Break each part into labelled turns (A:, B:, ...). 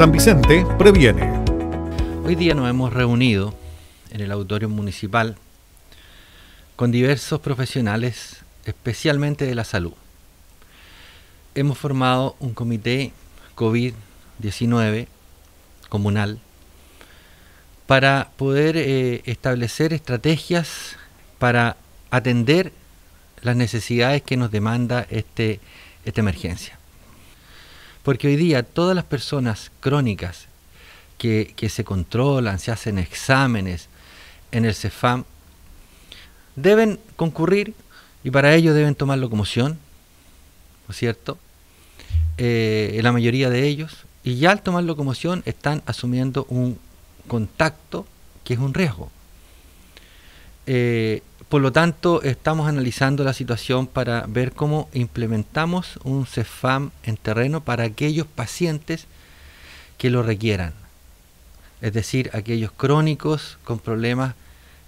A: San Vicente previene. Hoy día nos hemos reunido en el auditorio municipal con diversos profesionales, especialmente de la salud. Hemos formado un comité COVID-19 comunal para poder eh, establecer estrategias para atender las necesidades que nos demanda este, esta emergencia. Porque hoy día todas las personas crónicas que, se controlan, se hacen exámenes en el CEFAM, deben concurrir y para ello deben tomar locomoción, ¿no es cierto? Eh, la mayoría de ellos, y ya al tomar locomoción están asumiendo un contacto que es un riesgo. Eh, por lo tanto, estamos analizando la situación para ver cómo implementamos un CEFAM en terreno para aquellos pacientes que lo requieran. Es decir, aquellos crónicos con problemas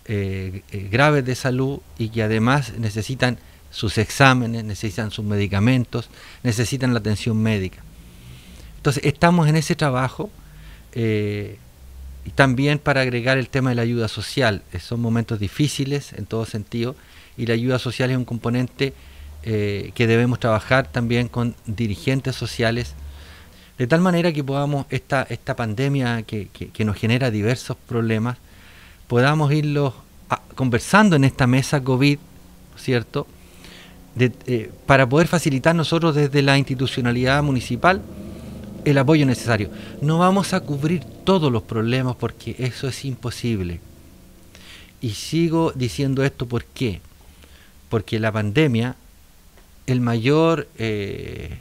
A: eh, eh, graves de salud y que además necesitan sus exámenes, necesitan sus medicamentos, necesitan la atención médica. Entonces, estamos en ese trabajo. Eh, y también para agregar el tema de la ayuda social. Eh, son momentos difíciles en todo sentido y la ayuda social es un componente eh, que debemos trabajar también con dirigentes sociales, de tal manera que podamos esta, esta pandemia que, nos genera diversos problemas, podamos irlos ah, conversando en esta mesa COVID, ¿cierto? Eh, para poder facilitar nosotros desde la institucionalidad municipal el apoyo necesario. No vamos a cubrir todos los problemas porque eso es imposible. Y sigo diciendo esto ¿por qué? Porque la pandemia, el mayor eh,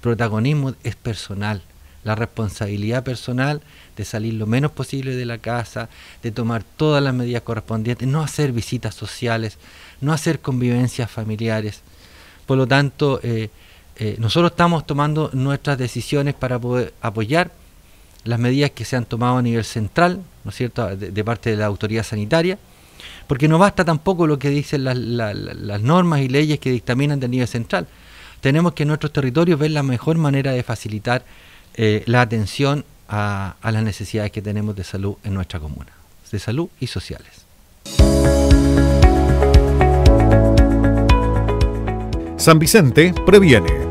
A: protagonismo es personal. La responsabilidad personal de salir lo menos posible de la casa, de tomar todas las medidas correspondientes, no hacer visitas sociales, no hacer convivencias familiares. Por lo tanto, eh, eh, nosotros estamos tomando nuestras decisiones para poder apoyar las medidas que se han tomado a nivel central, ¿no es cierto?, de, parte de la autoridad sanitaria, porque no basta tampoco lo que dicen las, normas y leyes que dictaminan del nivel central. Tenemos que en nuestros territorios ver la mejor manera de facilitar eh, la atención a, a, las necesidades que tenemos de salud en nuestra comuna, de salud y sociales. San Vicente previene.